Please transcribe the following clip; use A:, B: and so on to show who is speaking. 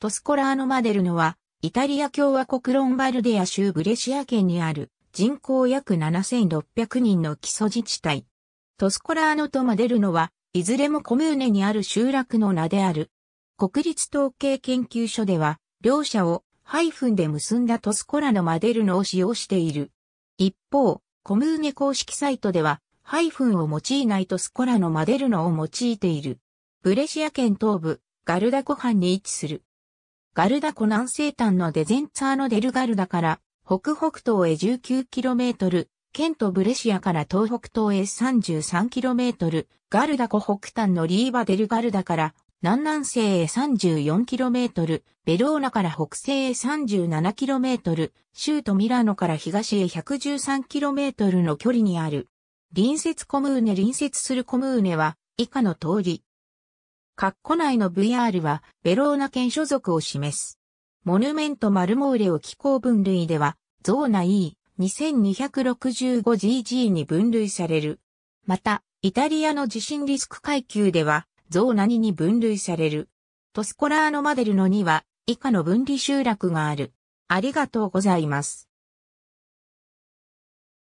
A: トスコラーノ・マデルノは、イタリア共和国ロンバルディア州ブレシア県にある人口約7600人の基礎自治体。トスコラーノとマデルノは、いずれもコムーネにある集落の名である。国立統計研究所では、両者をハイフンで結んだトスコラのマデルノを使用している。一方、コムーネ公式サイトでは、ハイフンを用いないトスコラのマデルノを用いている。ブレシア県東部、ガルダ湖畔に位置する。ガルダ湖南西端のデゼンツァーノ・デル・ガルダから北北東へ 19km、ケント・ブレシアから東北東へ 33km、ガルダ湖北端のリーバ・デル・ガルダから南南西へ 34km、ベローナから北西へ 37km、州都ミラノから東へ 113km の距離にある。隣接コムーネ隣接するコムーネは以下の通り、括弧内の VR は、ベローナ県所属を示す。モニュメントマルモーレを気候分類では、ゾーナ E、2265GG に分類される。また、イタリアの地震リスク階級では、ゾーナ2に分類される。トスコラーノマデルの2は、以下の分離集落がある。ありがとうございます。